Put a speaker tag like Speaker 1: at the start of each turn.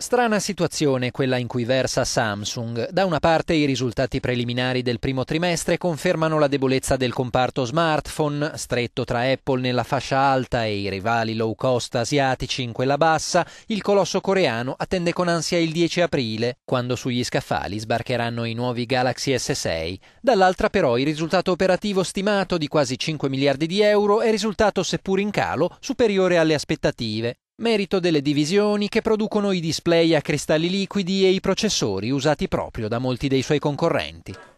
Speaker 1: Strana situazione quella in cui versa Samsung. Da una parte i risultati preliminari del primo trimestre confermano la debolezza del comparto smartphone, stretto tra Apple nella fascia alta e i rivali low cost asiatici in quella bassa, il colosso coreano attende con ansia il 10 aprile, quando sugli scaffali sbarcheranno i nuovi Galaxy S6. Dall'altra però il risultato operativo stimato di quasi 5 miliardi di euro è risultato seppur in calo superiore alle aspettative merito delle divisioni che producono i display a cristalli liquidi e i processori usati proprio da molti dei suoi concorrenti.